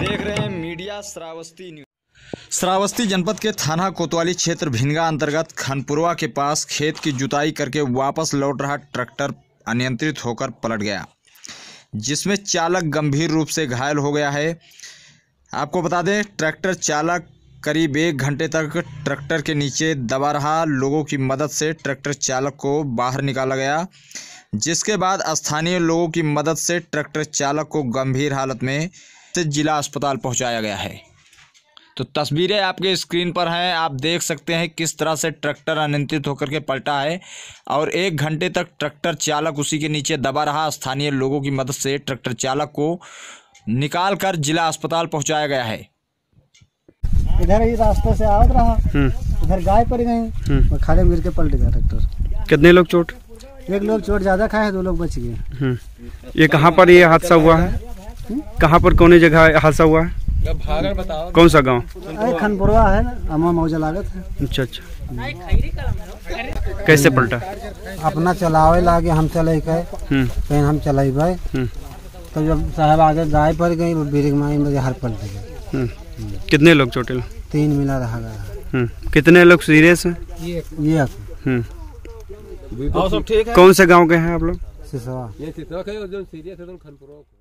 देख रहे हैं मीडिया श्रावस्ती न्यूज श्रावस्ती जनपद के थाना कोतवाली क्षेत्र भिंगा अंतर्गत खनपुरवा के पास खेत की जुताई करके वापस लौट रहा ट्रैक्टर अनियंत्रित होकर पलट गया जिसमें चालक गंभीर रूप से घायल हो गया है आपको बता दें ट्रैक्टर चालक करीब एक घंटे तक ट्रैक्टर के नीचे दबा रहा लोगों की मदद से ट्रैक्टर चालक को बाहर निकाला गया जिसके बाद स्थानीय लोगों की मदद से ट्रैक्टर चालक को गंभीर हालत में से जिला अस्पताल पहुंचाया गया है तो तस्वीरें आपके स्क्रीन पर हैं आप देख सकते हैं किस तरह से ट्रैक्टर अनियंत्रित होकर के पलटा है और एक घंटे तक ट्रैक्टर चालक उसी के नीचे दबा रहा स्थानीय लोगों की मदद से ट्रैक्टर चालक को निकाल कर जिला अस्पताल पहुंचाया गया है इधर ही रास्ते से आवत रहा हम्म। इधर गाय पड़ गई हम्म। खाले में गिर के पलट गया ट्रैक्टर कितने लोग चोट एक लोग चोट ज्यादा खाए दो लोग बच गए हम्म। ये कहाँ पर ये हादसा हुआ है हम्म? कहाँ पर कौन जगह हादसा हुआ है कौन सा गाँव खनपुरवा है अमा मौजा लागत है अच्छा अच्छा कैसे पलटा अपना चलावे लागे हम चले गए कहीं हम चले गए हम्म। तो जब साहब आगे गाय पर गई ब्रेक माई मुझे हर पलट गए कितने लोग चोटिल तीन मिला रहा गया कितने लोग सीरियस है ये, ये हाँ, कौन से गांव के हैं आप लोग ये